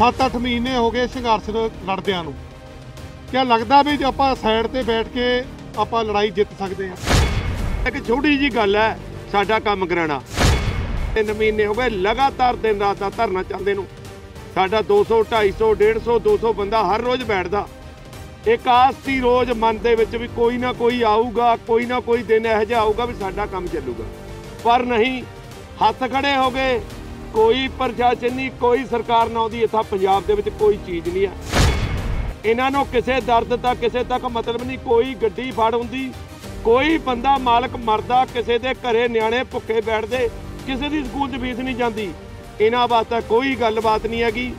7-8 ਮਹੀਨੇ ਹੋ ਗਏ ਸੰਘਰਸ਼ ਲੜਦਿਆਂ ਨੂੰ ਕਿਆ ਲੱਗਦਾ ਵੀ ਜੇ ਆਪਾਂ ਸਾਈਡ ਤੇ ਬੈਠ ਕੇ ਆਪਾਂ ਲੜਾਈ ਜਿੱਤ ਸਕਦੇ ਹਾਂ ਇੱਕ ਛੋਟੀ ਜੀ ਗੱਲ ਹੈ ਸਾਡਾ ਕੰਮ ਕਰਾਣਾ 3 ਮਹੀਨੇ ਹੋ ਗਏ ਲਗਾਤਾਰ ਦਿਨ ਰਾਤ ਧਰਨਾ ਚਾਹੁੰਦੇ ਨੂੰ ਸਾਡਾ 200 250 150 200 ਬੰਦਾ ਹਰ ਰੋਜ਼ ਬੈਠਦਾ ਇੱਕ ਆਸ ਸੀ ਰੋਜ਼ ਮਨ ਦੇ ਵਿੱਚ ਵੀ ਕੋਈ ਨਾ ਕੋਈ ਆਊਗਾ ਕੋਈ ਨਾ ਕੋਈ ਦਿਨ ਇਹੋ ਜਿਹਾ ਆਊਗਾ ਵੀ ਸਾਡਾ ਕੰਮ ਚੱਲੂਗਾ ਪਰ ਨਹੀਂ ਹੱਥ ਖੜੇ ਹੋ ਗਏ ਕੋਈ ਪ੍ਰਸ਼ਾਸਨ ਨਹੀਂ ਕੋਈ ਸਰਕਾਰ ਨਾ ਆਉਂਦੀ ਇੱਥਾ ਪੰਜਾਬ ਦੇ ਵਿੱਚ ਕੋਈ ਚੀਜ਼ ਨਹੀਂ ਆ ਇਹਨਾਂ ਨੂੰ ਕਿਸੇ ਦਰਦ ਤੱਕ ਕਿਸੇ ਤੱਕ ਮਤਲਬ ਨਹੀਂ ਕੋਈ ਗੱਡੀ ਫੜ ਹੁੰਦੀ ਕੋਈ ਬੰਦਾ ਮਾਲਕ ਮਰਦਾ ਕਿਸੇ ਦੇ ਘਰੇ ਨਿਆਣੇ ਭੁੱਖੇ ਬੈਠਦੇ ਕਿਸੇ ਦੀ ਸਕੂਲ ਦੀ ਫੀਸ ਨਹੀਂ ਜਾਂਦੀ ਇਹਨਾਂ ਵਾਸਤੇ ਕੋਈ ਗੱਲਬਾਤ ਨਹੀਂ ਹੈਗੀ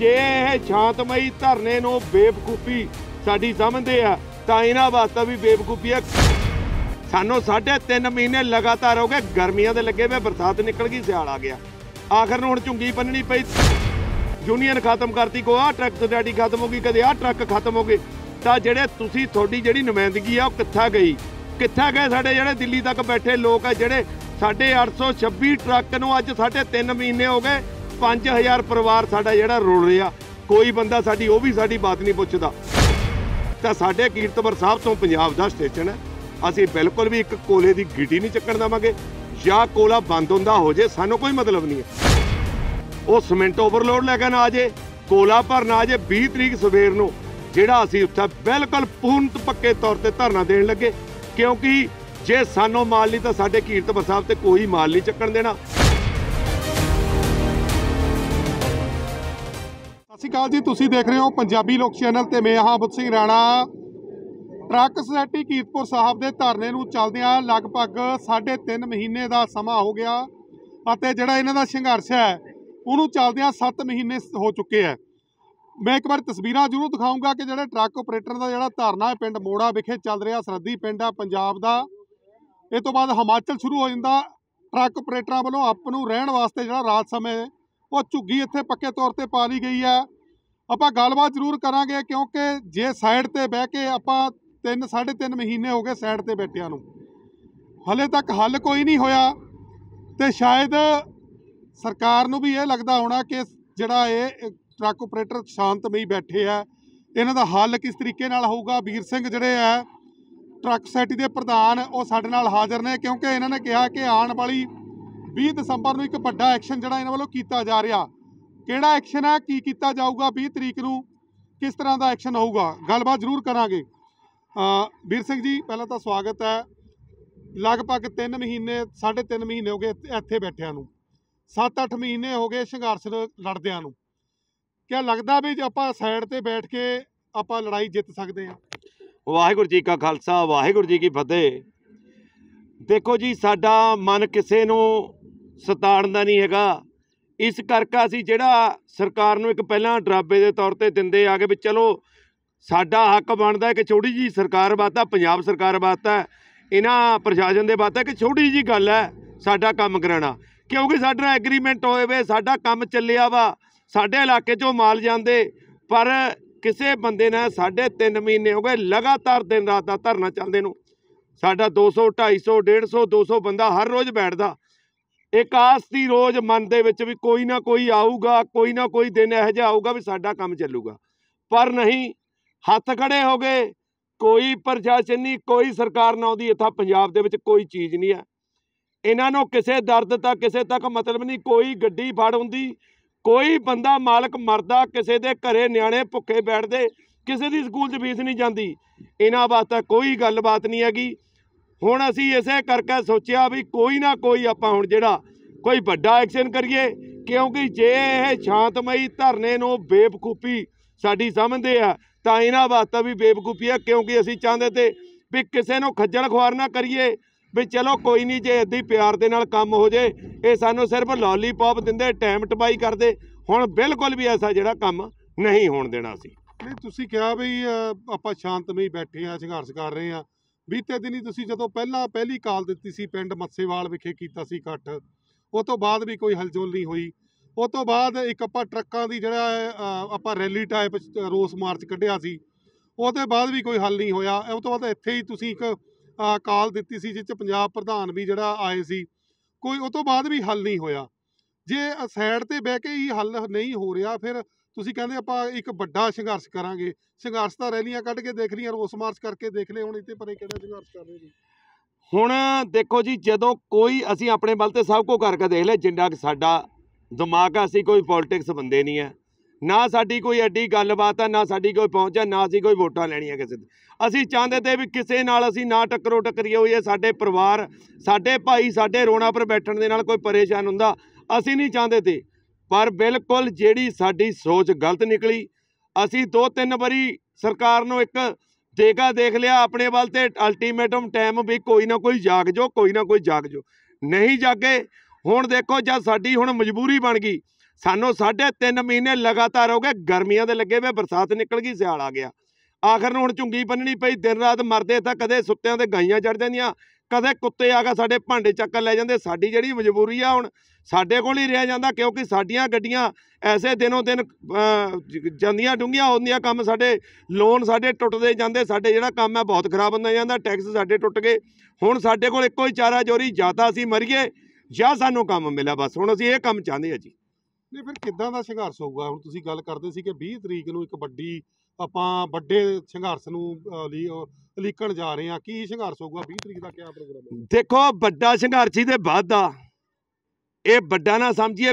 ਜੇ ਇਹ ਸ਼ਾਂਤਮਈ ਧਰਨੇ ਨੂੰ ਬੇਵਕੂਫੀ ਸਾਡੀ ਸਮਝਦੇ ਆ ਤਾਂ ਇਹਨਾਂ ਵਾਸਤੇ ਵੀ ਬੇਵਕੂਫੀ ਆ ਸਾਨੂੰ 3.5 ਮਹੀਨੇ ਲਗਾਤਾਰ ਹੋ ਗਏ ਗਰਮੀਆਂ ਦੇ ਲੱਗੇ ਵੇ ਬਰਸਾਤ ਨਿਕਲ ਗਈ ਸਿਆਲ ਆ ਗਿਆ ਆਖਰ ਨੂੰ ਹੁਣ ਝੁੰਗੀ ਪੰਨਣੀ ਪਈ ਯੂਨੀਅਨ ਖਤਮ ਕਰਤੀ ਕੋ ਆ ਟਰੱਕ ਤੇ ਡੈਡੀ ਖਤਮ ਹੋ ਗਈ ਕਦੇ ਆ ਟਰੱਕ ਖਤਮ ਹੋ ਗਏ ਤਾਂ ਜਿਹੜੇ ਤੁਸੀਂ ਤੁਹਾਡੀ ਜਿਹੜੀ ਨੁਮਾਇੰਦਗੀ ਆ ਉਹ ਕਿੱਥਾ ਗਈ ਕਿੱਥਾ ਗਏ ਸਾਡੇ ਜਿਹੜੇ ਦਿੱਲੀ ਤੱਕ ਬੈਠੇ ਲੋਕ ਆ ਜਿਹੜੇ ਸਾਡੇ 826 ਟਰੱਕ ਨੂੰ ਅੱਜ ਸਾਡੇ 3 ਮਹੀਨੇ ਹੋ ਗਏ 5000 ਪਰਿਵਾਰ ਸਾਡਾ ਜਿਹੜਾ ਰੋਲ ਰਿਹਾ ਕੋਈ ਬੰਦਾ ਸਾਡੀ ਉਹ ਵੀ ਸਾਡੀ ਬਾਤ ਨਹੀਂ ਪੁੱਛਦਾ ਤਾਂ ਸਾਡੇ ਕੀਰਤਪੁਰ ਸਾਹਿਬ ਤੋਂ ਪੰਜਾਬ ਦਾ ਸਟੇਸ਼ਨ ਹੈ ਅਸੀਂ ਬਿਲਕੁਲ ਵੀ ਇੱਕ ਕੋਲੇ ਦੀ ਗਿੱਟੀ ਨਹੀਂ ਚੱਕਣ ਦਵਾਂਗੇ ਜਾਂ ਕੋਲਾ ਬੰਦ ਹੁੰਦਾ ਹੋ ਜੇ ਸਾਨੂੰ ਕੋਈ ਮਤਲਬ ਨਹੀਂ ਹੈ ਉਹ ਸਿਮੈਂਟ ਓਵਰਲੋਡ ਲੈ ਕੇ ਨਾ ਆ ਜੇ ਕੋਲਾ ਪਰ ਆ ਜੇ 20 ਤਰੀਕ ਸਵੇਰ ਨੂੰ ਜਿਹੜਾ ਅਸੀਂ ਉੱਥੇ ਬਿਲਕੁਲ ਪੂਰਨਤ ਪੱਕੇ ਤੌਰ ਤੇ ਧਰਨਾ ਦੇਣ ਲੱਗੇ ਕਿਉਂਕਿ ਜੇ ਸਾਨੂੰ ਮਾਲ ਨਹੀਂ ਤਾਂ ਸਾਡੇ ਕੀਰਤਪੁਰ ਸਾਹਿਬ ਤੇ ਕੋਈ ਮਾਲ ਨਹੀਂ ਚੱਕਣ ਦੇਣਾ ਸਤਿ ਸ਼੍ਰੀ ਅਕਾਲ ਜੀ ਤੁਸੀਂ ਦੇਖ ਰਹੇ ਹੋ ਪੰਜਾਬੀ ਲੋਕ ਚੈਨਲ ਤੇ ਮੈਂ ਹਾਂ ਬੁੱਤ ਸਿੰਘ ਰਾਣਾ ਟਰੱਕ ਸੋਸਾਇਟੀ ਕੀਰਤਪੁਰ ਸਾਹਿਬ ਦੇ ਧਰਨੇ ਨੂੰ ਚੱਲਦਿਆਂ ਲਗਭਗ 3.5 ਮਹੀਨੇ ਦਾ ਸਮਾਂ ਹੋ ਗਿਆ ਅਤੇ ਜਿਹੜਾ ਇਹਨਾਂ ਦਾ ਸੰਘਰਸ਼ ਹੈ ਉਹਨੂੰ ਚੱਲਦਿਆਂ 7 ਮਹੀਨੇ ਹੋ ਚੁੱਕੇ ਹੈ ਮੈਂ ਇੱਕ ਵਾਰ ਤਸਵੀਰਾਂ ਜ਼ਰੂਰ ਦਿਖਾਉਂਗਾ ਕਿ ਜਿਹੜੇ ਟਰੱਕ ਆਪਰੇਟਰ ਦਾ ਜਿਹੜਾ ਧਰਨਾ ਹੈ ਪਿੰਡ ਮੋੜਾ ਵਿਖੇ ਚੱਲ ਰਿਹਾ ਸਰਦੀ ਪਿੰਡ ਆ ਪੰਜਾਬ ਦਾ ਇਹ ਤੋਂ ਬਾਅਦ ਹਿਮਾਚਲ ਸ਼ੁਰੂ ਹੋ ਜਾਂਦਾ ਟਰੱਕ ਆਪਰੇਟਰਾਂ ਵੱਲੋਂ ਆਪ ਨੂੰ ਰਹਿਣ ਵਾਸਤੇ ਜਿਹੜਾ ਰਾਤ ਸਮੇਂ ਉਹ ਝੁੱਗੀ ਇੱਥੇ ਪੱਕੇ ਤੌਰ ਤੇ ਪਾ ਲਈ ਗਈ ਹੈ ਆਪਾਂ ਗੱਲਬਾਤ ਜ਼ਰੂਰ ਕਰਾਂਗੇ ਕਿਉਂਕਿ ਜੇ ਸਾਈਡ ਤੇ ਬਹਿ ਕੇ ਆਪਾਂ ਤਿੰਨ ਸਾਢੇ ਤਿੰਨ ਮਹੀਨੇ ਹੋ ਗਏ ਸਾਈਡ ਤੇ ਬੈਠਿਆਂ ਨੂੰ ਹਲੇ ਤੱਕ ਹੱਲ ਕੋਈ ਨਹੀਂ ਹੋਇਆ ਤੇ ਸ਼ਾਇਦ ਸਰਕਾਰ ਨੂੰ ਵੀ ਇਹ ਲੱਗਦਾ ਹੋਣਾ ਕਿ ਜਿਹੜਾ ਇਹ ਟਰੱਕ ਆਪਰੇਟਰ ਸ਼ਾਂਤਮਈ ਬੈਠੇ ਆ ਇਹਨਾਂ ਦਾ ਹੱਲ ਕਿਸ ਤਰੀਕੇ ਨਾਲ ਹੋਊਗਾ ਵੀਰ ਸਿੰਘ ਜਿਹੜੇ ਆ ਟਰੱਕ ਸੈਟੀ ਦੇ ਪ੍ਰਧਾਨ ਉਹ ਸਾਡੇ ਨਾਲ ਹਾਜ਼ਰ ਨੇ ਕਿਉਂਕਿ ਇਹਨਾਂ ਨੇ ਕਿਹਾ ਕਿ ਆਉਣ ਵਾਲੀ 20 ਦਸੰਬਰ ਨੂੰ ਇੱਕ ਵੱਡਾ ਐਕਸ਼ਨ ਜਿਹੜਾ ਇਹਨਾਂ ਵੱਲੋਂ ਕੀਤਾ ਜਾ ਰਿਹਾ ਕਿਹੜਾ ਐਕਸ਼ਨ ਹੈ ਕੀ ਕੀਤਾ ਜਾਊਗਾ 20 ਤਰੀਕ ਨੂੰ ਕਿਸ ਤਰ੍ਹਾਂ ਦਾ ਐਕਸ਼ਨ ਹੋਊਗਾ ਗੱਲਬਾਤ ਜ਼ਰੂਰ ਕਰਾਂਗੇ ਵੀਰ ਸਿੰਘ ਜੀ ਪਹਿਲਾਂ ਤਾਂ ਸਵਾਗਤ ਹੈ ਲਗਭਗ 3 ਮਹੀਨੇ 3.5 ਮਹੀਨੇ ਹੋ ਗਏ ਇੱਥੇ ਬੈਠਿਆਂ ਨੂੰ 7-8 ਮਹੀਨੇ ਹੋ ਗਏ ਸੰਘਰਸ਼ ਲੜਦਿਆਂ ਨੂੰ ਕਿਆ ਲੱਗਦਾ ਵੀ ਜੇ ਆਪਾਂ ਸਾਈਡ ਤੇ ਬੈਠ ਕੇ ਆਪਾਂ ਲੜਾਈ ਜਿੱਤ ਸਕਦੇ ਆ ਵਾਹਿਗੁਰੂ ਜੀ ਕਾ ਖਾਲਸਾ ਵਾਹਿਗੁਰੂ ਜੀ ਕੀ ਫਤਿਹ ਦੇਖੋ ਜੀ ਸਾਡਾ ਮਨ ਕਿਸੇ ਨੂੰ ਸਤਾੜਨ ਦਾ ਨਹੀਂ ਹੈਗਾ ਇਸ ਕਰਕੇ ਅਸੀਂ ਜਿਹੜਾ ਸਰਕਾਰ ਨੂੰ ਇੱਕ ਪਹਿਲਾਂ ਡਰਾਬੇ ਦੇ ਤੌਰ ਤੇ ਦਿੰਦੇ ਆਗੇ ਵੀ ਚਲੋ ਸਾਡਾ ਹੱਕ ਬਣਦਾ ਕਿ ਛੋਟੀ ਜੀ ਸਰਕਾਰ ਬਾਤਾ ਪੰਜਾਬ ਸਰਕਾਰ ਬਾਤਾ ਇਹਨਾਂ ਪ੍ਰਸ਼ਾਸਨ ਦੇ ਬਾਤਾ ਕਿ ਛੋਟੀ ਜੀ ਗੱਲ ਹੈ ਸਾਡਾ ਕੰਮ ਕਰਾਣਾ ਕਿਉਂਕਿ ਸਾਡਾ ਐਗਰੀਮੈਂਟ ਹੋਏ ਵੇ ਸਾਡਾ ਕੰਮ ਚੱਲਿਆ ਵਾ ਸਾਡੇ ਇਲਾਕੇ 'ਚੋਂ ਮਾਲ ਜਾਂਦੇ ਪਰ ਕਿਸੇ ਬੰਦੇ ਨੇ 3 ਮਹੀਨੇ ਹੋ ਗਏ ਲਗਾਤਾਰ ਦਿਨ ਰਾਤ ਦਾ ਧਰਨਾ ਚੱਲਦੇ ਨੂੰ ਸਾਡਾ 200 250 150 200 ਬੰਦਾ ਹਰ ਰੋਜ਼ ਬੈਠਦਾ ਇੱਕ ਆਸ ਦੀ ਰੋਜ਼ ਮਨ ਦੇ ਵਿੱਚ ਵੀ ਕੋਈ ਨਾ ਕੋਈ ਆਊਗਾ ਕੋਈ ਨਾ ਕੋਈ ਦਿਨ ਇਹੋ ਜਿਹਾ ਆਊਗਾ ਵੀ ਸਾਡਾ ਕੰਮ ਚੱਲੂਗਾ ਪਰ ਨਹੀਂ ਹੱਥ ਖੜੇ ਹੋ ਗਏ ਕੋਈ ਪ੍ਰਸ਼ਾਸਨ ਨਹੀਂ ਕੋਈ ਸਰਕਾਰ ਨਾ ਆਉਂਦੀ ਇੱਥਾ ਪੰਜਾਬ ਦੇ ਵਿੱਚ ਕੋਈ ਚੀਜ਼ ਨਹੀਂ ਹੈ ਇਹਨਾਂ ਨੂੰ ਕਿਸੇ ਦਰਦ ਤੱਕ ਕਿਸੇ ਤੱਕ ਮਤਲਬ ਨਹੀਂ ਕੋਈ ਗੱਡੀ ਫੜ ਹੁੰਦੀ ਕੋਈ ਬੰਦਾ ਮਾਲਕ ਮਰਦਾ ਕਿਸੇ ਦੇ ਘਰੇ ਨਿਆਣੇ ਭੁੱਖੇ ਬੈਠਦੇ ਕਿਸੇ ਦੀ ਸਕੂਲ 'ਚ ਫੀਸ ਨਹੀਂ ਜਾਂਦੀ ਇਹਨਾਂ ਵਾਸਤੇ ਕੋਈ ਗੱਲਬਾਤ ਨਹੀਂ ਹੈਗੀ ਹੁਣ ਅਸੀਂ ਇਸੇ ਕਰਕੇ ਸੋਚਿਆ ਵੀ ਕੋਈ ਨਾ ਕੋਈ ਆਪਾਂ ਹੁਣ ਜਿਹੜਾ ਕੋਈ ਵੱਡਾ ਐਕਸ਼ਨ ਕਰੀਏ ਕਿਉਂਕਿ ਜੇ ਇਹ ਸ਼ਾਂਤਮਈ ਧਰਨੇ ਨੂੰ ਬੇਵਕੂਫੀ ਸਾਡੀ ਸਮਝਦੇ ਆ ਤਾਂ ਇਹਨਾਂ ਵਾਸਤਾ ਵੀ ਬੇਵਕੂਫੀ ਆ ਕਿਉਂਕਿ ਅਸੀਂ ਚਾਹੁੰਦੇ ਤੇ ਵੀ ਕਿਸੇ ਨੂੰ ਖੱਜਲ ਖੁਆਰ ਨਾ ਕਰੀਏ ਵੀ ਚਲੋ ਕੋਈ ਨਹੀਂ ਜੇ ਇੱਦੀ ਪਿਆਰ ਦੇ ਨਾਲ ਕੰਮ ਹੋ ਜੇ ਇਹ ਸਾਨੂੰ ਸਿਰਫ ਲੌਲੀਪੌਪ ਦਿੰਦੇ ਟਾਈਮ ਟਪਾਈ ਕਰਦੇ ਹੁਣ ਬਿਲਕੁਲ ਵੀ ਐਸਾ ਜਿਹੜਾ ਕੰਮ ਨਹੀਂ ਹੋਣ ਦੇਣਾ ਸੀ ਨਹੀਂ ਤੁਸੀਂ ਕਿਹਾ ਵੀ ਆਪਾਂ ਸ਼ਾਂਤਮਈ ਬੈਠੇ ਆ ਸੰਘਰਸ਼ ਕਰ ਰਹੇ ਆ ਬੀਤੇ ਦਿਨੀ ਤੁਸੀਂ ਜਦੋਂ ਪਹਿਲਾਂ ਪਹਿਲੀ ਕਾਲ ਦਿੱਤੀ ਸੀ ਪਿੰਡ ਮੱਸੇਵਾਲ ਵਿਖੇ ਕੀਤਾ ਸੀ ਇਕੱਠ ਉਸ ਤੋਂ ਬਾਅਦ ਵੀ ਕੋਈ ਹਲਚਲ ਨਹੀਂ ਹੋਈ ਉਸ ਤੋਂ ਬਾਅਦ ਇੱਕ ਆਪਾਂ ਟਰੱਕਾਂ ਦੀ ਜਿਹੜਾ ਆਪਾਂ ਰੈਲੀ ਟਾਈਪ ਰੋਸ ਮਾਰਚ ਕੱਢਿਆ ਸੀ ਉਹਦੇ ਬਾਅਦ ਵੀ ਕੋਈ ਹੱਲ ਨਹੀਂ ਹੋਇਆ ਉਸ ਤੋਂ ਬਾਅਦ ਇੱਥੇ ਹੀ ਤੁਸੀਂ ਇੱਕ ਕਾਲ ਦਿੱਤੀ ਸੀ ਜਿਸ ਪੰਜਾਬ ਪ੍ਰਧਾਨ ਵੀ ਜਿਹੜਾ ਆਏ ਸੀ ਕੋਈ ਉਸ ਤੋਂ ਬਾਅਦ ਵੀ ਹੱਲ ਨਹੀਂ ਹੋਇਆ ਜੇ ਸਾਈਡ ਤੇ ਬਹਿ ਕੇ ਹੀ ਹੱਲ ਨਹੀਂ ਹੋ ਰਿਹਾ ਫਿਰ ਤੁਸੀਂ ਕਹਿੰਦੇ ਆਪਾਂ ਇੱਕ ਵੱਡਾ ਸੰਘਰਸ਼ ਕਰਾਂਗੇ ਸੰਘਰਸ਼ ਤਾਂ ਰੈਲੀਆਂ ਕੱਢ ਕੇ ਦੇਖ ਲਈਆਂ ਰੋਸ ਮਾਰਚ ਕਰਕੇ ਦੇਖ ਲਏ ਹੁਣ ਇੱਥੇ ਪਰੇ ਕਿਹੜਾ ਸੰਘਰਸ਼ ਕਰ ਰਹੇ ਜੀ ਹੁਣ ਦੇਖੋ ਜੀ ਜਦੋਂ ਕੋਈ ਅਸੀਂ ਆਪਣੇ ਬਲ ਤੇ ਸਭ ਕੋ ਕਰਕੇ ਦੇਖ ਲਿਆ ਜਿੰਨਾ ਕਿ ਸਾਡਾ ਦਿਮਾਗ ਸੀ ਕੋਈ ਪੋਲਿਟਿਕਸ ਬੰਦੇ ਨਹੀਂ ਆ ਨਾ ਸਾਡੀ ਕੋਈ ਐਡੀ ਗੱਲਬਾਤ ਆ ਨਾ ਸਾਡੀ ਕੋਈ ਪਹੁੰਚ ਆ ਨਾ ਅਸੀਂ ਕੋਈ ਵੋਟਾਂ ਲੈਣੀਆਂ ਕਿਸੇ ਦੀ ਅਸੀਂ ਚਾਹੁੰਦੇ ਤੇ ਵੀ ਕਿਸੇ ਨਾਲ ਅਸੀਂ ਨਾ ਟੱਕਰੋ ਟੱਕਰੀਏ ਹੋਈਏ ਸਾਡੇ ਪਰਿਵਾਰ ਸਾਡੇ ਭਾਈ ਸਾਡੇ ਰੋਣਾ ਪਰ ਬੈਠਣ ਦੇ ਨਾਲ ਕੋਈ ਪਰੇਸ਼ਾਨ ਹੁੰਦਾ ਅਸੀਂ ਨਹੀਂ ਚਾਹੁੰਦੇ ਤੇ ਪਰ ਬਿਲਕੁਲ ਜਿਹੜੀ ਸਾਡੀ ਸੋਚ ਗਲਤ ਨਿਕਲੀ ਅਸੀਂ ਦੋ ਤਿੰਨ ਵਾਰੀ ਸਰਕਾਰ ਨੂੰ ਇੱਕ ਦੇਗਾ ਦੇਖ ਲਿਆ ਆਪਣੇ ਵੱਲ ਤੇ ਅਲਟੀਮੇਟਮ ਟਾਈਮ ਵੀ ਕੋਈ ਨਾ ਕੋਈ ਜਾਗ ਜੋ ਕੋਈ ਨਾ ਕੋਈ ਜਾਗ ਜੋ ਨਹੀਂ ਜਾਗੇ ਹੁਣ ਦੇਖੋ ਜਦ ਸਾਡੀ ਹੁਣ ਮਜਬੂਰੀ ਬਣ ਗਈ ਸਾਨੂੰ 3 ਮਹੀਨੇ ਲਗਾਤਾਰ ਹੋ ਗਏ ਗਰਮੀਆਂ ਦੇ ਲੱਗੇ ਵੇ ਬਰਸਾਤ ਨਿਕਲ ਗਈ ਸਿਆਲ ਆ ਗਿਆ ਆਖਰ ਨੂੰ ਹੁਣ ਝੁੰਗੀ ਬੰਨਣੀ ਪਈ ਦਿਨ ਰਾਤ ਮਰਦੇ ਤਾਂ ਕਦੇ ਸੁੱਤਿਆਂ ਤੇ ਗਾਈਆਂ ਚੜ ਜਾਂਦੀਆਂ ਕਦੇ ਕੁੱਤੇ ਆ ਕੇ ਸਾਡੇ ਭਾਂਡੇ ਚੱਕ ਲੈ ਜਾਂਦੇ ਸਾਡੀ ਜਿਹੜੀ ਮਜਬੂਰੀ ਆ ਹੁਣ ਸਾਡੇ ਕੋਲ ਹੀ ਰਹਿ ਜਾਂਦਾ ਕਿਉਂਕਿ ਸਾਡੀਆਂ ਗੱਡੀਆਂ ਐਸੇ ਦਿਨੋਂ ਦਿਨ ਜਾਂਦੀਆਂ ਡੁੰਗੀਆਂ ਹੁੰਦੀਆਂ ਕੰਮ ਸਾਡੇ ਲੋਨ ਸਾਡੇ ਟੁੱਟਦੇ ਜਾਂਦੇ ਸਾਡੇ ਜਿਹੜਾ ਕੰਮ ਹੈ ਬਹੁਤ ਖਰਾਬ ਹੁੰਦਾ ਜਾਂਦਾ ਟੈਕਸ ਸਾਡੇ ਟੁੱਟ ਗਏ ਹੁਣ ਸਾਡੇ ਕੋਲ ਇੱਕੋ ਹੀ ਚਾਰਾ ਜੋਰੀ ਜਾਂਦਾ ਅਸੀਂ ਮਰੀਏ ਜਾਂ ਸਾਨੂੰ ਕੰਮ ਮਿਲਿਆ ਬਸ ਹੁਣ ਅਸੀਂ ਇਹ ਕੰਮ ਚਾਹੁੰਦੇ ਆ ਜੀ ਨਹੀਂ ਫਿਰ ਕਿੱਦਾਂ ਦਾ ਸੰਘਰਸ਼ ਹੋਊਗਾ ਹੁਣ ਤੁਸੀਂ ਗੱਲ ਕਰਦੇ ਸੀ ਕਿ 20 ਤਰੀਕ ਨੂੰ ਇੱਕ ਵੱਡੀ ਆਪਾਂ ਵੱਡੇ ਸੰਘਰਸ਼ ਨੂੰ ਲਈ ਲੀਕਣ ਜਾ ਰਹੇ ਆ ਕੀ ਸੰਘਰਸ਼ ਹੋਊਗਾ 20 ਤਰੀਕ ਦਾ ਕਿਆ ਪ੍ਰੋਗਰਾਮ ਹੈ ਦੇਖੋ ਵੱਡਾ ਸੰਘਰਸ਼ ਹੀ ਤੇ ਬਾਅਦ ਇਹ ਵੱਡਾ ਨਾ ਸਮਝੀਏ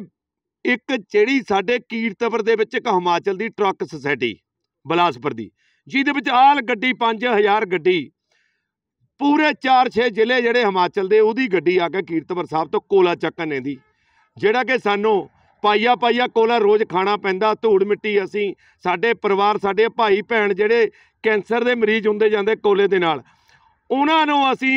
ਇੱਕ ਜਿਹੜੀ ਸਾਡੇ ਕੀਰਤਪੁਰ ਦੇ ਵਿੱਚ ਇੱਕ ਹਿਮਾਚਲ ਦੀ ਟਰੱਕ ਸੁਸਾਇਟੀ ਬਲਾਸਪੁਰ ਦੀ ਜਿਹਦੇ ਵਿੱਚ ਆਲ ਗੱਡੀ 5000 ਗੱਡੀ ਪੂਰੇ 4-6 ਜ਼ਿਲ੍ਹੇ ਜਿਹੜੇ ਹਿਮਾਚਲ ਦੇ ਉਹਦੀ ਗੱਡੀ ਆ ਕੇ ਕੀਰਤਪੁਰ ਸਾਹਿਬ ਤੋਂ ਕੋਲਾ ਚੱਕਣ ਆਂਦੀ ਜਿਹੜਾ ਕਿ ਸਾਨੂੰ ਪਾਈਆ ਪਾਈਆ ਕੋਲਾ ਰੋਜ਼ ਖਾਣਾ ਪੈਂਦਾ ਧੂੜ ਮਿੱਟੀ ਅਸੀਂ ਸਾਡੇ ਪਰਿਵਾਰ ਸਾਡੇ ਭਾਈ ਭੈਣ ਜਿਹੜੇ ਕੈਂਸਰ ਦੇ ਮਰੀਜ਼ ਹੁੰਦੇ ਜਾਂਦੇ ਕੋਲੇ ਦੇ ਨਾਲ ਉਹਨਾਂ ਨੂੰ ਅਸੀਂ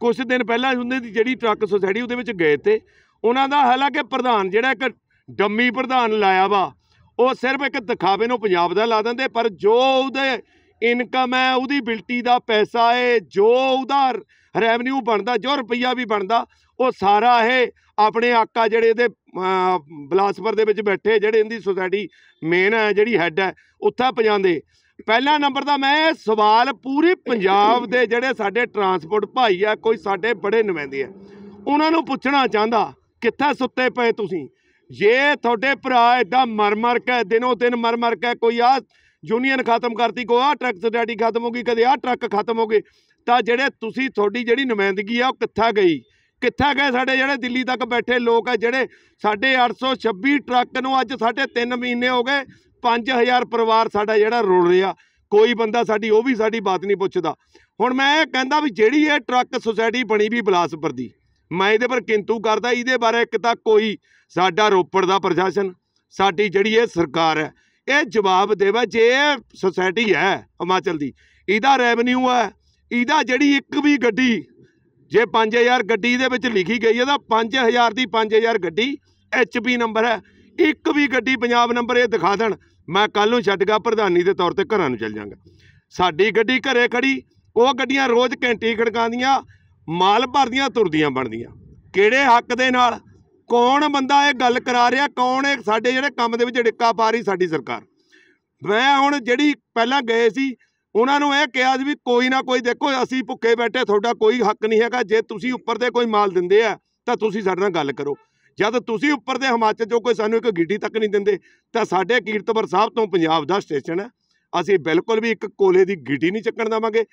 ਕੁਝ ਦਿਨ ਪਹਿਲਾਂ ਹੁੰਦੇ ਦੀ ਜਿਹੜੀ ਟਰੱਕ ਸੁਸਾਇਟੀ ਉਹਦੇ ਵਿੱਚ ਗਏ ਤੇ ਉਹਨਾਂ ਦਾ ਹਾਲਾਂਕਿ ਪ੍ਰਧਾਨ ਜਿਹੜਾ ਇੱਕ ਡੰਮੀ ਪ੍ਰਧਾਨ ਲਾਇਆ ਵਾ ਉਹ ਸਿਰਫ ਇੱਕ ਦਿਖਾਵੇ ਨੂੰ ਪੰਜਾਬ ਦਾ ਲਾ ਦਿੰਦੇ ਪਰ ਜੋ ਉਹਦੇ ਇਨਕਮ ਹੈ ਉਹਦੀ ਬਿਲਟੀ ਦਾ ਪੈਸਾ ਹੈ ਜੋ ਉਧਾਰ ਰੈਵਨਿਊ ਬਣਦਾ ਜੋ ਰੁਪਈਆ ਵੀ ਬਣਦਾ ਉਹ ਸਾਰਾ ਇਹ ਆਪਣੇ ਆਕਾ ਜਿਹੜੇ ਦੇ ਬਲਾਸਪੁਰ ਦੇ ਵਿੱਚ ਬੈਠੇ ਜਿਹੜੇ ਇਹਦੀ ਸੁਸਾਇਟੀ ਮੇਨ ਹੈ ਜਿਹੜੀ ਹੈੱਡ ਹੈ ਉੱਥੇ ਪਜਾਂਦੇ ਪਹਿਲਾ ਨੰਬਰ ਦਾ ਮੈਂ ਸਵਾਲ ਪੂਰੇ ਪੰਜਾਬ ਦੇ ਜਿਹੜੇ ਸਾਡੇ ਟਰਾਂਸਪੋਰਟ ਭਾਈ ਆ ਕੋਈ ਸਾਡੇ ਬੜੇ ਨੁਮਾਇੰਦੇ ਆ ਉਹਨਾਂ ਨੂੰ ਪੁੱਛਣਾ ਚਾਹੁੰਦਾ ਕਿੱਥੇ ਸੁੱਤੇ ਪਏ ਤੁਸੀਂ ਜੇ ਤੁਹਾਡੇ ਭਰਾ ਇਦਾਂ ਮਰਮਰ ਕੇ ਦਿਨੋਂ ਦਿਨ ਮਰਮਰ ਕੇ ਕੋਈ ਆ ਯੂਨੀਅਨ ਖਤਮ ਕਰਤੀ ਕੋ ਆ ਟਰੱਕ ਸਟੈਡੀ ਖਤਮ ਹੋ ਗਈ ਕਦੇ ਆ ਟਰੱਕ ਖਤਮ ਹੋ ਗਏ ਤਾਂ ਜਿਹੜੇ ਤੁਸੀਂ ਤੁਹਾਡੀ ਜਿਹੜੀ ਨੁਮਾਇੰਦਗੀ ਆ ਉਹ ਕਿੱਥਾ ਗਈ ਕਿੱਥਾ ਗਏ ਸਾਡੇ ਜਿਹੜੇ ਦਿੱਲੀ ਤੱਕ ਬੈਠੇ ਲੋਕ ਆ ਜਿਹੜੇ ਸਾਡੇ 826 ਟਰੱਕ ਨੂੰ ਅੱਜ ਸਾਡੇ 3 ਮਹੀਨੇ ਹੋ ਗਏ 5000 ਪਰਿਵਾਰ ਸਾਡਾ ਜਿਹੜਾ ਰੋਲ ਰਿਹਾ ਕੋਈ ਬੰਦਾ ਸਾਡੀ ਉਹ ਵੀ ਸਾਡੀ ਬਾਤ ਨਹੀਂ ਪੁੱਛਦਾ ਹੁਣ ਮੈਂ ਇਹ ਕਹਿੰਦਾ ਵੀ ਜਿਹੜੀ ਇਹ ਟਰੱਕ ਸੁਸਾਇਟੀ ਬਣੀ ਵੀ ਬਲਾਸਪੁਰ ਦੀ ਮੈਂ ਇਹਦੇ ਪਰ ਕਿੰਤੂ ਕਰਦਾ ਇਹਦੇ ਬਾਰੇ ਇੱਕ ਤਾਂ ਕੋਈ ਸਾਡਾ ਰੋਪੜ ਦਾ ਪ੍ਰਸ਼ਾਸਨ ਸਾਡੀ ਜਿਹੜੀ ਇਹ ਸਰਕਾਰ ਹੈ ਇਹ ਜਵਾਬ ਦੇਵਾ ਜੇ ਸੋਸਾਇਟੀ ਹੈ ਹਿਮਾਚਲ ਦੀ ਇਹਦਾ ਰੈਵਨਿਊ ਹੈ ਇਹਦਾ ਜਿਹੜੀ ਇੱਕ ਵੀ ਗੱਡੀ ਜੇ 5000 ਗੱਡੀ ਦੇ ਵਿੱਚ ਲਿਖੀ ਗਈ ਹੈ ਤਾਂ 5000 ਦੀ 5000 ਗੱਡੀ ਐਚਪੀ ਨੰਬਰ ਹੈ ਇੱਕ ਵੀ ਗੱਡੀ ਪੰਜਾਬ ਨੰਬਰ ਇਹ ਦਿਖਾ ਦੇਣ ਮੈਂ ਕੱਲ ਨੂੰ ਛੱਡ ਗਿਆ ਪ੍ਰਧਾਨੀ ਦੇ ਤੌਰ ਤੇ ਘਰਾਂ ਨੂੰ ਚੱਲ ਜਾਗਾ ਸਾਡੀ ਗੱਡੀ ਘਰੇ ਖੜੀ ਉਹ ਗੱਡੀਆਂ ਰੋਜ਼ ਘੰਟੀ ਖੜਕਾਉਂਦੀਆਂ ਮਾਲ ਭਰਦੀਆਂ ਤੁਰਦੀਆਂ ਬਣਦੀਆਂ ਕਿਹੜੇ ਹੱਕ ਦੇ ਨਾਲ ਕੌਣ ਬੰਦਾ ਇਹ ਗੱਲ ਕਰਾ ਰਿਹਾ ਕੌਣ ਇਹ ਸਾਡੇ ਜਿਹੜੇ ਕੰਮ ਦੇ ਵਿੱਚ ਡਿੱਕਾ ਪਾ ਰਹੀ ਸਾਡੀ ਸਰਕਾਰ ਮੈਂ ਹੁਣ ਜਿਹੜੀ ਪਹਿਲਾਂ ਗਏ ਸੀ ਉਹਨਾਂ ਨੂੰ ਇਹ ਕਿਹਾ ਸੀ ਵੀ ਕੋਈ ਨਾ ਕੋਈ ਦੇਖੋ ਅਸੀਂ ਭੁੱਖੇ ਬੈਠੇ ਤੁਹਾਡਾ ਕੋਈ ਹੱਕ ਨਹੀਂ ਹੈਗਾ ਜੇ ਤੁਸੀਂ ਉੱਪਰ ਤੇ ਕੋਈ ਮਾਲ ਦਿੰਦੇ ਆ ਤਾਂ ਤੁਸੀਂ ਸਾਡੇ ਨਾਲ ਗੱਲ ਕਰੋ ਜਦ ਤੁਸੀਂ ਉੱਪਰ ਦੇ ਹਿਮਾਚਲ ਚੋਂ ਕੋਈ ਸਾਨੂੰ ਇੱਕ ਗਿੱਡੀ ਤੱਕ ਨਹੀਂ ਦਿੰਦੇ ਤਾਂ ਸਾਡੇ ਕੀਰਤਪੁਰ ਸਾਹਿਬ ਤੋਂ ਪੰਜਾਬ ਦਾ ਸਟੇਸ਼ਨ ਹੈ ਅਸੀਂ ਬਿਲਕੁਲ ਵੀ ਇੱਕ ਕੋਲੇ ਦੀ ਗਿੱਡੀ ਨਹੀਂ ਚੱਕਣ ਦਵਾਂਗੇ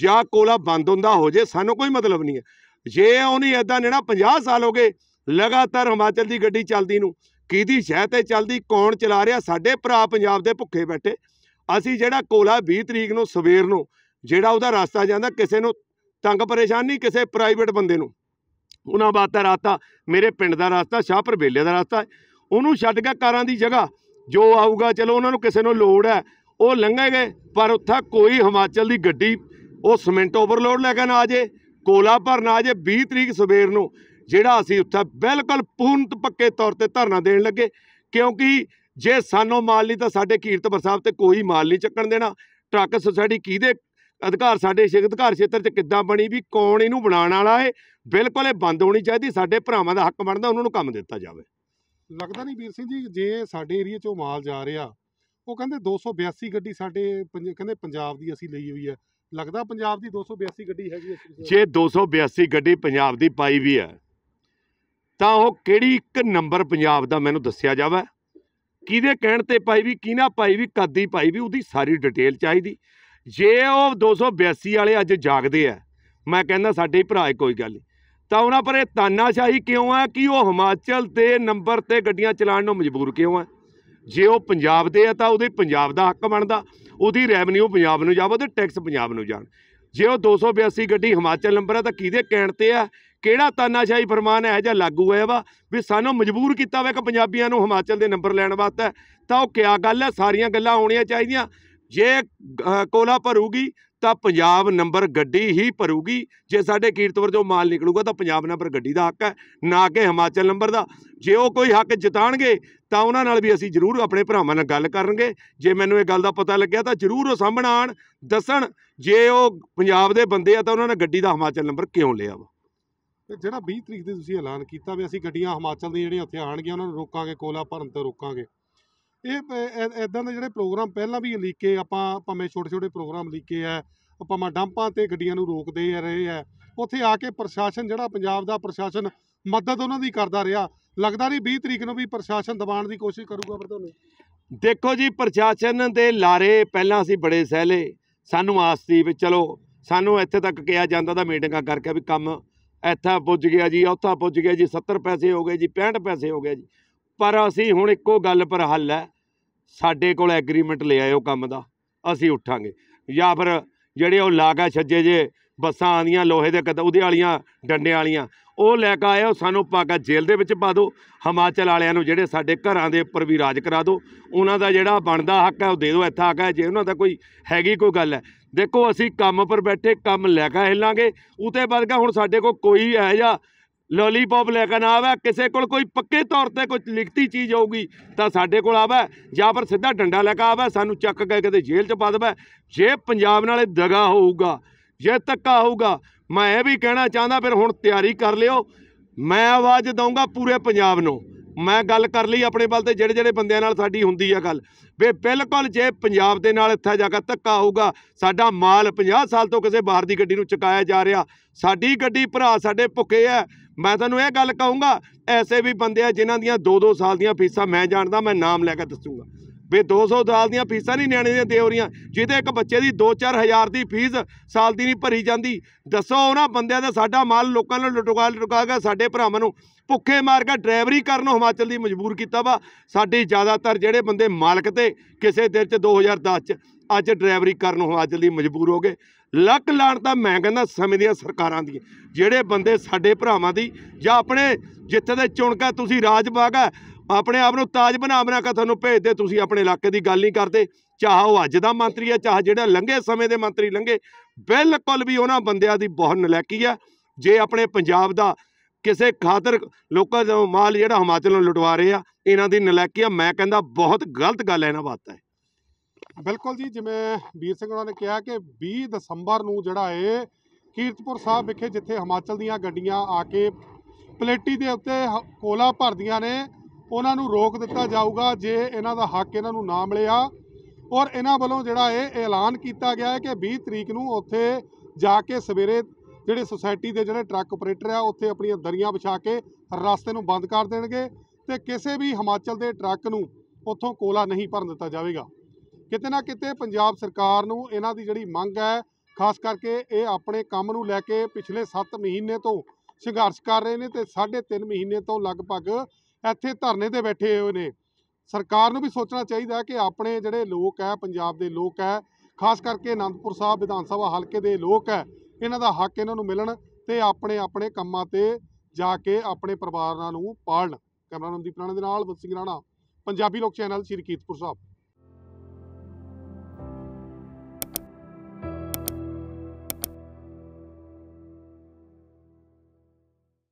ਜਾਂ ਕੋਲਾ ਬੰਦ ਹੁੰਦਾ ਹੋ ਜੇ ਸਾਨੂੰ ਕੋਈ ਮਤਲਬ ਨਹੀਂ ਹੈ ਜੇ ਨਹੀਂ ਐਦਾਂ ਨੇ ਨਾ 50 ਸਾਲ ਹੋ ਗਏ ਲਗਾਤਾਰ ਹਿਮਾਚਲ ਦੀ ਗੱਡੀ ਚੱਲਦੀ ਨੂੰ ਕਿਹਦੀ ਸ਼ਹਿ ਤੇ ਚੱਲਦੀ ਕੌਣ ਚਲਾ ਰਿਹਾ ਸਾਡੇ ਭਰਾ ਪੰਜਾਬ ਦੇ ਭੁੱਖੇ ਬੈਠੇ ਅਸੀਂ ਜਿਹੜਾ ਕੋਲਾ 20 ਤਰੀਕ ਨੂੰ ਸਵੇਰ ਨੂੰ ਜਿਹੜਾ ਉਹਦਾ ਰਸਤਾ ਜਾਂਦਾ ਕਿਸੇ ਨੂੰ ਤੰਗ ਪਰੇਸ਼ਾਨ ਨਹੀਂ ਕਿਸੇ ਪ੍ਰਾਈਵੇਟ ਬੰਦੇ ਨੂੰ ਉਹਨਾਂ ਬਾਤਾਂ ਰਾਤਾ ਮੇਰੇ ਪਿੰਡ ਦਾ ਰਸਤਾ ਸ਼ਾਹਪੁਰ ਬੇਲੇ ਦਾ ਰਸਤਾ ਉਹਨੂੰ ਛੱਡ ਕੇ ਕਾਰਾਂ ਦੀ ਜਗ੍ਹਾ ਜੋ ਆਊਗਾ ਚਲੋ ਉਹਨਾਂ ਨੂੰ ਕਿਸੇ ਨੂੰ ਲੋੜ ਹੈ ਉਹ ਲੰਘੇਗੇ ਪਰ ਉੱਥੇ ਕੋਈ ਹਿਮਾਚਲ ਦੀ ਗੱਡੀ ਉਹ ਸਿਮੈਂਟ ਓਵਰਲੋਡ ਲੈ ਕੇ ਨਾ ਆਜੇ ਕੋਲਾ ਨਾ ਆਜੇ 20 ਤਰੀਕ ਸਵੇਰ ਨੂੰ ਜਿਹੜਾ ਅਸੀਂ ਉੱਥੇ ਬਿਲਕੁਲ ਪੂਰਨ ਪੱਕੇ ਤੌਰ ਤੇ ਧਰਨਾ ਦੇਣ ਲੱਗੇ ਕਿਉਂਕਿ ਜੇ ਸਾਨੂੰ ਮਾਲ ਨਹੀਂ ਤਾਂ ਸਾਡੇ ਕੀਰਤਪੁਰ ਸਾਹਿਬ ਤੇ ਕੋਈ ਮਾਲ ਨਹੀਂ ਚੱਕਣ ਦੇਣਾ ਟਰੱਕ ਸੁਸਾਇਟੀ ਕਿਹਦੇ ਅਧਿਕਾਰ ਸਾਡੇ ਸਿੱਖ ਅਧਿਕਾਰ ਖੇਤਰ 'ਚ ਕਿੱਦਾਂ ਬਣੀ ਵੀ ਕੌਣ ਇਹਨੂੰ ਬਣਾਉਣ ਵਾਲਾ ਏ ਬਿਲਕੁਲ ਇਹ ਬੰਦ ਹੋਣੀ ਚਾਹੀਦੀ ਸਾਡੇ ਭਰਾਵਾਂ ਦਾ ਹੱਕ ਬਣਦਾ ਉਹਨਾਂ ਨੂੰ ਕੰਮ ਦਿੱਤਾ ਜਾਵੇ ਲੱਗਦਾ ਨਹੀਂ ਵੀਰ ਸਿੰਘ ਜੀ ਜੇ ਸਾਡੇ ਏਰੀਆ 'ਚੋਂ ਮਾਲ ਜਾ ਰਿਹਾ ਉਹ ਕਹਿੰਦੇ 282 ਗੱਡੀ ਸਾਡੇ ਕਹਿੰਦੇ ਪੰਜਾਬ ਦੀ ਅਸੀਂ ਲਈ ਹੋਈ ਹੈ ਲੱਗਦਾ ਪੰਜਾਬ ਦੀ 282 ਗੱਡੀ ਹੈਗੀ ਜੇ 282 ਗੱਡੀ ਪੰਜਾਬ ਦੀ ਪਾਈ ਵੀ ਹੈ ਤਾਂ ਉਹ ਕਿਹੜੀ ਇੱਕ ਨੰਬਰ ਪੰਜਾਬ ਦਾ ਮੈਨੂੰ ਦੱਸਿਆ ਜਾਵੇ ਕਿਹਦੇ ਕਹਿਣ ਤੇ ਪਾਈ ਵੀ ਕਿਹਨਾ ਪਾਈ ਵੀ ਕਾਦੀ ਪਾਈ ਵੀ ਉਹਦੀ ਸਾਰੀ ਡਿਟੇਲ ਚਾਹੀਦੀ ਜੇ ਉਹ 282 ਵਾਲੇ ਅੱਜ ਜਾਗਦੇ ਆ ਮੈਂ ਕਹਿੰਦਾ ਸਾਡੇ ਭਰਾ ਕੋਈ ਗੱਲ ਨਹੀਂ ਤਾਂ ਉਹਨਾਂ ਪਰ ਇਹ ਤਾਨਾਸ਼ਾਹੀ ਕਿਉਂ ਆ ਕਿ ਉਹ ਹਿਮਾਚਲ ਦੇ ਨੰਬਰ ਤੇ ਗੱਡੀਆਂ ਚਲਾਉਣ ਨੂੰ ਮਜਬੂਰ ਕਿਉਂ ਆ ਜੇ ਉਹ ਪੰਜਾਬ ਦੇ ਆ ਤਾਂ ਉਹਦੇ ਪੰਜਾਬ ਦਾ ਹੱਕ ਬਣਦਾ ਉਹਦੀ ਰੈਵਨਿਊ ਪੰਜਾਬ ਨੂੰ ਜਾਵੇ ਤੇ ਟੈਕਸ ਪੰਜਾਬ ਨੂੰ ਜਾਣ ਜੇ ਉਹ 282 ਗੱਡੀ ਹਿਮਾਚਲ ਨੰਬਰ ਆ ਤਾਂ ਕਿਹਦੇ ਕਹਿਣ ਤੇ ਆ ਕਿਹੜਾ ਤਾਨਾਸ਼ਾਹੀ ਫਰਮਾਨ ਹੈ ਜਾਂ ਲਾਗੂ ਹੋਇਆ ਵਾ ਵੀ ਸਾਨੂੰ ਮਜਬੂਰ ਕੀਤਾ ਵਾ ਕਿ ਪੰਜਾਬੀਆਂ ਨੂੰ ਹਿਮਾਚਲ ਦੇ ਨੰਬਰ ਲੈਣ ਵਾਸਤੇ ਤਾਂ ਉਹ ਕਿਆ ਗੱਲ ਹੈ ਸਾਰੀਆਂ ਗੱਲਾਂ ਹੋਣੀਆਂ ਚਾਹੀਦੀਆਂ ਜੇ ਕੋਲਾ ਭਰੂਗੀ ਤਾਂ ਪੰਜਾਬ ਨੰਬਰ ਗੱਡੀ ਹੀ ਭਰੂਗੀ ਜੇ ਸਾਡੇ ਕੀਰਤਵਰ ਜੋ ਮਾਲ ਨਿਕਲੂਗਾ ਤਾਂ ਪੰਜਾਬ ਨੰਬਰ ਗੱਡੀ ਦਾ ਹੱਕ ਹੈ ਨਾ ਕਿ ਹਿਮਾਚਲ ਨੰਬਰ ਦਾ ਜੇ ਉਹ ਕੋਈ ਹੱਕ ਜਿਤਾਣਗੇ ਤਾਂ ਉਹਨਾਂ ਨਾਲ ਵੀ ਅਸੀਂ ਜ਼ਰੂਰ ਆਪਣੇ ਭਰਾਵਾਂ ਨਾਲ ਗੱਲ ਕਰਨਗੇ ਜੇ ਮੈਨੂੰ ਇਹ ਗੱਲ ਦਾ ਪਤਾ ਲੱਗਿਆ ਤਾਂ ਜ਼ਰੂਰ ਉਹ ਸਾਹਮਣੇ ਆਣ ਦੱਸਣ ਜੇ ਉਹ ਪੰਜਾਬ ਦੇ ਬੰਦੇ ਆ ਤਾਂ ਉਹਨਾਂ ਨੇ ਗੱਡੀ ਦਾ ਹਿਮਾਚਲ ਨੰਬਰ ਕਿਉਂ ਲਿਆ ਵਾ ਤੇ ਜਿਹੜਾ 20 ਤਰੀਕ ਦੇ ਤੁਸੀਂ ਐਲਾਨ ਕੀਤਾ ਵੀ ਅਸੀਂ ਗੱਡੀਆਂ ਹਿਮਾਚਲ ਦੀਆਂ ਜਿਹੜੀਆਂ ਉੱਥੇ ਆਣਗੀਆਂ ਉਹਨਾਂ ਨੂੰ ਰੋਕਾਂਗੇ ਕੋਲਾ ਭਰਨ ਤੇ ਰੋਕਾਂਗੇ ਇਹ ਇਦਾਂ ਦੇ ਜਿਹੜੇ ਪ੍ਰੋਗਰਾਮ ਪਹਿਲਾਂ ਵੀ ਲੀਕੇ ਆਪਾਂ ਭਾਵੇਂ ਛੋਟੇ ਛੋਟੇ ਪ੍ਰੋਗਰਾਮ ਲੀਕੇ ਆ ਮਾ ਡੰਪਾਂ ਤੇ ਗੱਡੀਆਂ ਨੂੰ ਰੋਕਦੇ ਆ ਰਹੇ ਆ ਉੱਥੇ ਆ ਕੇ ਪ੍ਰਸ਼ਾਸਨ ਜਿਹੜਾ ਪੰਜਾਬ ਦਾ ਪ੍ਰਸ਼ਾਸਨ ਮਦਦ ਉਹਨਾਂ ਦੀ ਕਰਦਾ ਰਿਹਾ ਲੱਗਦਾ ਨਹੀਂ 20 ਤਰੀਕ ਨੂੰ ਵੀ ਪ੍ਰਸ਼ਾਸਨ ਦਬਾਉਣ ਦੀ ਕੋਸ਼ਿਸ਼ ਕਰੂਗਾ ਪਰ ਤੁਹਾਨੂੰ ਦੇਖੋ ਜੀ ਪ੍ਰਸ਼ਾਸਨ ਦੇ ਲਾਰੇ ਪਹਿਲਾਂ ਅਸੀਂ ਬੜੇ ਸਹਿਲੇ ਸਾਨੂੰ ਆਸ ਸੀ ਵੀ ਚਲੋ ਸਾਨੂੰ ਇੱਥੇ ਤੱਕ ਕਿਹਾ ਜਾਂਦਾ ਦਾ ਮੀਟਿੰਗਾਂ ਕਰਕੇ ਵੀ ਕੰਮ ਇੱਥਾ ਪੁੱਜ ਗਿਆ ਜੀ ਉੱਥਾ ਪੁੱਜ ਗਿਆ ਜੀ 70 ਪੈਸੇ ਹੋ ਗਏ ਜੀ 65 ਪੈਸੇ ਹੋ ਗਏ ਜੀ ਪਰ ਅਸੀਂ ਹੁਣ ਇੱਕੋ ਗੱਲ ਪਰ ਹੱਲ ਹੈ ਸਾਡੇ ਕੋਲ ਐਗਰੀਮੈਂਟ ਲੈ ਆਇਓ ਕੰਮ ਦਾ ਅਸੀਂ ਉੱਠਾਂਗੇ ਜਾਂ ਫਿਰ ਜਿਹੜੇ ਉਹ ਲਾਗਾ ਛੱਜੇ ਜੇ ਬੱਸਾਂ ਆਂਦੀਆਂ ਲੋਹੇ ਦੇ ਕਦ ਉਹਦੇ ਵਾਲੀਆਂ ਡੰਡੇ ਵਾਲੀਆਂ ਉਹ ਲੈ ਕੇ ਆਇਓ ਸਾਨੂੰ ਪਾਗਾ ਜੇਲ੍ਹ ਦੇ ਵਿੱਚ ਪਾ ਦਿਓ ਹਿਮਾਚਲ ਵਾਲਿਆਂ ਨੂੰ ਜਿਹੜੇ ਸਾਡੇ ਘਰਾਂ ਦੇ ਉੱਪਰ ਵੀ ਰਾਜ ਕਰਾ ਦਿਓ ਉਹਨਾਂ ਦਾ ਜਿਹੜਾ ਬਣਦਾ ਹੱਕ ਹੈ ਉਹ ਦੇ ਦਿਓ ਇੱਥਾ ਆ ਕੇ ਜੇ ਉਹਨਾਂ ਦਾ ਕੋਈ ਹੈਗੀ ਕੋਈ ਗੱਲ ਹੈ ਦੇਖੋ ਅਸੀਂ ਕੰਮ ਪਰ ਬੈਠੇ ਕੰਮ ਲੈ ਕੇ ਹਿੱਲਾਂਗੇ ਉਤੇ ਬਾਅਦ ਹੁਣ ਸਾਡੇ ਕੋਲ ਕੋਈ ਇਹੋ ਲੋਲੀਪੌਪ ਲੈ ਕੇ ਨਾ ਆਵੇ ਕਿਸੇ ਕੋਲ ਕੋਈ ਪੱਕੇ ਤੌਰ ਤੇ ਕੋਈ ਲਿਖਤੀ ਚੀਜ਼ ਹੋਊਗੀ ਤਾਂ ਸਾਡੇ ਕੋਲ ਆਵੇ ਜਾਂ ਫਿਰ ਸਿੱਧਾ ਡੰਡਾ ਲੈ ਕੇ ਆਵੇ ਸਾਨੂੰ ਚੱਕ ਕੇ ਕਿਤੇ ਜੇਲ੍ਹ 'ਚ ਪਾ ਦੇਵੇ ਜੇ ਪੰਜਾਬ ਨਾਲੇ ਦਗਾ ਹੋਊਗਾ ਜੇ ਤੱਕਾ ਹੋਊਗਾ ਮੈਂ ਇਹ ਵੀ ਕਹਿਣਾ ਚਾਹੁੰਦਾ ਫਿਰ ਹੁਣ ਤਿਆਰੀ ਕਰ ਲਿਓ ਮੈਂ ਆਵਾਜ਼ ਦਊਂਗਾ ਪੂਰੇ ਪੰਜਾਬ ਨੂੰ ਮੈਂ ਗੱਲ ਕਰ ਲਈ ਆਪਣੇ ਵੱਲ ਤੇ ਜਿਹੜੇ ਜਿਹੜੇ ਬੰਦਿਆਂ ਨਾਲ ਸਾਡੀ ਹੁੰਦੀ ਆ ਗੱਲ ਵੇ ਬਿਲਕੁਲ ਜੇ ਪੰਜਾਬ ਦੇ ਨਾਲ ਇੱਥੇ ਜਾ ਕੇ ਧੱਕਾ ਹੋਊਗਾ ਸਾਡਾ ਮਾਲ 50 ਸਾਲ ਤੋਂ ਕਿਸੇ ਬਾਹਰ ਦੀ ਗੱਡੀ ਨੂੰ ਚਕਾਇਆ ਜਾ ਰਿਹਾ ਸਾਡੀ ਗੱਡੀ ਭਰਾ ਸਾਡੇ ਭੁੱਖੇ ਐ ਮੈਂ ਤੁਹਾਨੂੰ ਇਹ ਗੱਲ ਕਹੂੰਗਾ ਐਸੇ ਵੀ ਬੰਦੇ ਆ ਜਿਨ੍ਹਾਂ ਦੀਆਂ 2-2 ਸਾਲ ਦੀਆਂ ਫੀਸਾਂ ਮੈਂ ਜਾਣਦਾ ਮੈਂ ਨਾਮ ਲੈ ਕੇ ਦੱਸੂਗਾ ਵੇ 200 ਸਾਲ ਦੀਆਂ ਫੀਸਾਂ ਨਹੀਂ ਨਿਆਣੇ ਦੀਆਂ ਦੇ ਹੋ ਰੀਆਂ ਜਿਹਦੇ ਇੱਕ ਬੱਚੇ ਦੀ 2-4000 ਦੀ ਫੀਸ ਸਾਲ ਦੀ ਨਹੀਂ ਭਰੀ ਜਾਂਦੀ ਦੱਸੋ ਉਹਨਾਂ ਬੰਦਿਆਂ ਦਾ ਸਾਡਾ ਮਾਲ ਲੋਕਾਂ ਨੂੰ ਲੁਟਕਾ ਲੁਟਕਾ ਕੇ ਸਾਡੇ ਭਰਾਵਾਂ ਨੂੰ ਭੁੱਖੇ ਮਾਰ ਕੇ ਡਰਾਈਵਰੀ ਕਰਨ ਨੂੰ ਹਿਮਾਚਲ ਦੀ ਮਜਬੂਰ ਕੀਤਾ ਵਾ ਸਾਡੇ ਜ਼ਿਆਦਾਤਰ ਜਿਹੜੇ ਬੰਦੇ ਮਾਲਕ ਤੇ ਕਿਸੇ ਦਿਨ ਚ 2010 ਚ ਅੱਜ ਡਰਾਈਵਰੀ ਕਰਨ ਨੂੰ ਹਿਮਾਚਲ ਦੀ ਮਜਬੂਰ ਹੋ ਗਏ ਲੱਕ ਲਾਣ ਤਾਂ ਮੈਂ ਕਹਿੰਦਾ ਸਮੇਂ ਦੀਆਂ ਸਰਕਾਰਾਂ ਦੀ ਜਿਹੜੇ ਬੰਦੇ ਸਾਡੇ ਭਰਾਵਾਂ ਦੀ ਜਾਂ ਆਪਣੇ ਜਿੱਥੇ ਦੇ ਚੁਣਕਾ ਤੁਸੀਂ ਰਾਜ ਪਾਗਾ ਆਪਣੇ ਆਪ ਨੂੰ ਤਾਜ ਬਣਾ ਬਣਾ ਕੇ ਤੁਹਾਨੂੰ ਭੇਜਦੇ ਤੁਸੀਂ ਆਪਣੇ ਇਲਾਕੇ ਦੀ ਗੱਲ ਨਹੀਂ ਕਰਦੇ ਚਾਹ ਉਹ ਅੱਜ ਦਾ ਮੰਤਰੀ ਹੈ ਚਾਹ ਜਿਹੜਾ ਲੰਘੇ ਸਮੇਂ ਦੇ ਮੰਤਰੀ ਲੰਘੇ ਬਿਲਕੁਲ ਵੀ ਉਹਨਾਂ ਬੰਦਿਆਂ ਦੀ ਬਹੁਤ ਨਲੈਕੀ ਆ ਜੇ ਆਪਣੇ ਪੰਜਾਬ ਦਾ ਕਿਸੇ ਖਾਤਰ ਲੋਕਾਂ ਦਾ ਮਾਲ ਜਿਹੜਾ ਹਿਮਾਚਲ ਨੂੰ ਲੁਟਵਾ ਰਹੇ ਆ ਇਹਨਾਂ ਦੀ ਨਲੈਕੀ ਆ ਮੈਂ ਕਹਿੰਦਾ ਬਹੁਤ ਗਲਤ ਗੱਲ ਹੈ ਇਹਨਾਂ ਬਾਤਾਂ ਬਿਲਕੁਲ ਜੀ ਜਿਵੇਂ ਵੀਰ ਸਿੰਘ ਉਹਨਾਂ ਨੇ ਕਿਹਾ ਕਿ 20 ਦਸੰਬਰ ਨੂੰ ਜਿਹੜਾ ਏ ਕੀਰਤਪੁਰ ਸਾਹਿਬ ਵਿਖੇ ਜਿੱਥੇ ਹਿਮਾਚਲ ਦੀਆਂ ਗੱਡੀਆਂ ਆ ਕੇ ਪਲੇਟੀ ਦੇ ਉੱਤੇ ਕੋਲਾ ਭਰਦੀਆਂ ਨੇ ਉਹਨਾਂ ਨੂੰ ਰੋਕ ਦਿੱਤਾ ਜਾਊਗਾ ਜੇ ਇਹਨਾਂ ਦਾ ਹੱਕ ਇਹਨਾਂ ਨੂੰ ਨਾ ਮਿਲਿਆ ਔਰ ਇਹਨਾਂ ਵੱਲੋਂ ਜਿਹੜਾ ਇਹ ਐਲਾਨ ਕੀਤਾ ਗਿਆ ਹੈ ਕਿ 20 ਤਰੀਕ ਨੂੰ ਉੱਥੇ ਜਾ ਕੇ ਸਵੇਰੇ ਜਿਹੜੇ ਸੁਸਾਇਟੀ ਦੇ ਜਿਹੜੇ ਟਰੱਕ ਆਪਰੇਟਰ ਆ ਉੱਥੇ ਆਪਣੀਆਂ ਦਰੀਆਂ ਵਿਛਾ ਕੇ ਰਸਤੇ ਨੂੰ ਬੰਦ ਕਰ ਦੇਣਗੇ ਤੇ ਕਿਸੇ ਵੀ ਹਿਮਾਚਲ ਦੇ ਟਰੱਕ ਨੂੰ ਉੱਥੋਂ ਕੋਲਾ ਨਹੀਂ ਭਰਨ ਦਿੱਤਾ ਜਾਵੇਗਾ ਕਿਤੇ ਨਾ ਕਿਤੇ ਪੰਜਾਬ ਸਰਕਾਰ ਨੂੰ ਇਹਨਾਂ ਦੀ ਜਿਹੜੀ ਮੰਗ ਹੈ ਖਾਸ ਕਰਕੇ ਇਹ ਆਪਣੇ ਕੰਮ ਨੂੰ ਲੈ ਕੇ ਪਿਛਲੇ 7 ਮਹੀਨੇ ਤੋਂ ਸੰਘਰਸ਼ ਕਰ ਰਹੇ ਨੇ ਤੇ 3.5 ਮਹੀਨੇ ਤੋਂ ਲਗਭਗ ਇੱਥੇ ਧਰਨੇ ਤੇ ਬੈਠੇ ਹੋਏ ਨੇ ਸਰਕਾਰ ਨੂੰ ਵੀ ਸੋਚਣਾ ਚਾਹੀਦਾ ਕਿ ਆਪਣੇ ਜਿਹੜੇ ਲੋਕ ਹੈ ਪੰਜਾਬ ਦੇ ਲੋਕ ਹੈ ਖਾਸ ਕਰਕੇ ਆਨੰਦਪੁਰ ਸਾਹਿਬ ਵਿਧਾਨ ਸਭਾ ਹਲਕੇ ਦੇ ਲੋਕ ਹੈ ਇਹਨਾਂ ਦਾ ਹੱਕ ਇਹਨਾਂ ਨੂੰ ਮਿਲਣ ਤੇ ਆਪਣੇ ਆਪਣੇ ਕੰਮਾਂ ਤੇ ਜਾ ਕੇ ਆਪਣੇ ਪਰਿਵਾਰਾਂ ਨੂੰ ਪਾਲਣ ਕਮਰਾਨ ਦੀਪ ਰਾਣਾ ਦੇ ਨਾਲ ਬੰਦ ਸਿੰਘ ਰਾਣਾ ਪੰਜਾਬੀ ਲੋਕ ਚੈਨਲ ਸ਼੍ਰੀ ਕੀਰਤਪੁਰ ਸਾਹਿਬ